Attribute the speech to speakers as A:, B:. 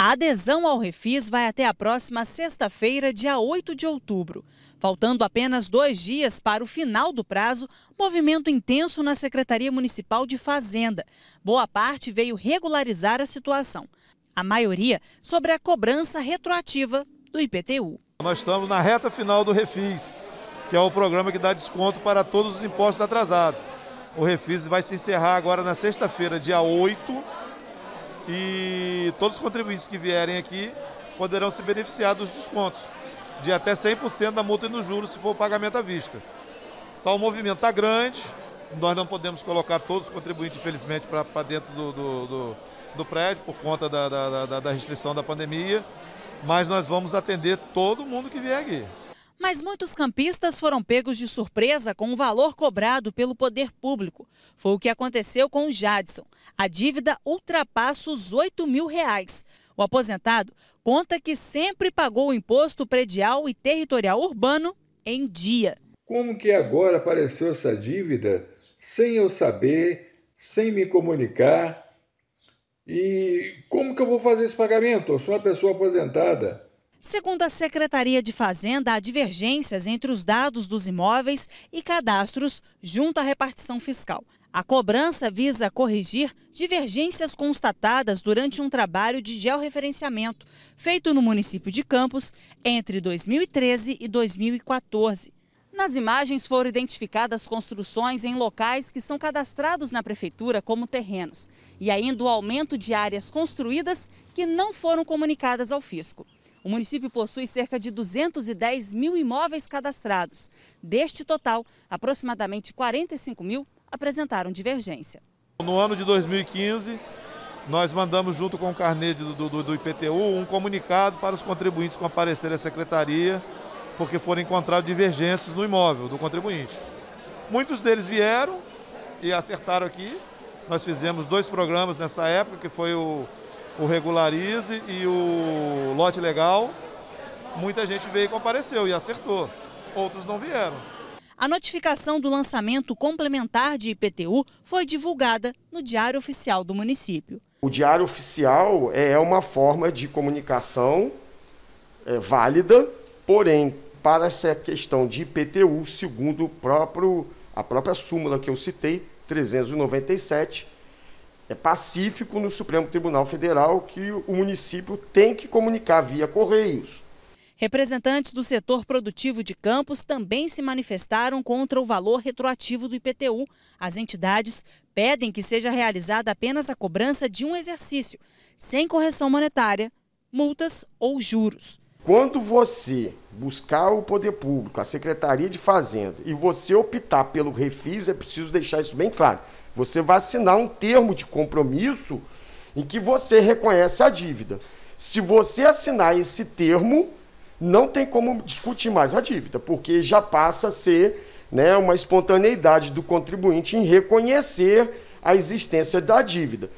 A: A adesão ao Refis vai até a próxima sexta-feira, dia 8 de outubro. Faltando apenas dois dias para o final do prazo, movimento intenso na Secretaria Municipal de Fazenda. Boa parte veio regularizar a situação. A maioria sobre a cobrança retroativa do IPTU. Nós estamos na reta final do Refis,
B: que é o programa que dá desconto para todos os impostos atrasados. O Refis vai se encerrar agora na sexta-feira, dia 8 e todos os contribuintes que vierem aqui poderão se beneficiar dos descontos de até 100% da multa e no juros se for o pagamento à vista. Então o movimento está grande, nós não podemos colocar todos os contribuintes, infelizmente, para dentro do, do, do, do, prédio por conta da, da, da, da
A: restrição da pandemia, mas nós vamos atender todo mundo que vier aqui. Mas muitos campistas foram pegos de surpresa com o valor cobrado pelo poder público. Foi o que aconteceu com o Jadson. A dívida ultrapassa os 8 mil reais. O aposentado conta que sempre pagou o imposto predial e territorial urbano em dia.
B: Como que agora apareceu essa dívida sem eu saber, sem me comunicar? E como que eu vou fazer esse pagamento? Eu sou uma pessoa aposentada.
A: Segundo a Secretaria de Fazenda, há divergências entre os dados dos imóveis e cadastros junto à repartição fiscal. A cobrança visa corrigir divergências constatadas durante um trabalho de georreferenciamento feito no município de Campos entre 2013 e 2014. Nas imagens foram identificadas construções em locais que são cadastrados na prefeitura como terrenos e ainda o aumento de áreas construídas que não foram comunicadas ao fisco. O município possui cerca de 210 mil imóveis cadastrados. Deste total, aproximadamente 45 mil apresentaram divergência.
B: No ano de 2015, nós mandamos, junto com o carnê do, do, do, IPTU, um comunicado para os contribuintes comparecerem à secretaria, porque foram encontradas divergências no imóvel do contribuinte. Muitos deles vieram e acertaram aqui. Nós fizemos dois programas nessa época, que foi o o regularize e o lote legal, muita gente veio e compareceu e acertou.
A: Outros não vieram. A notificação do lançamento complementar de IPTU foi divulgada no Diário Oficial do município.
C: O Diário Oficial é, é uma forma de comunicação é, válida, porém, para essa questão de IPTU, segundo próprio, a própria súmula que eu citei, 397, é pacífico no Supremo Tribunal Federal que o município tem que comunicar via Correios. Representantes do setor produtivo de Campos
A: também se manifestaram contra o valor retroativo do IPTU. As entidades pedem que seja realizada apenas a cobrança de um exercício, sem correção monetária,
C: multas ou juros. Quando você buscar o poder público, a Secretaria de Fazenda, e você optar pelo refis, é preciso deixar isso bem claro. Você vai assinar um termo de compromisso em que você reconhece a dívida. Se você assinar esse termo, não tem como discutir mais a dívida, porque já passa a ser né, uma espontaneidade do contribuinte em reconhecer a existência da dívida.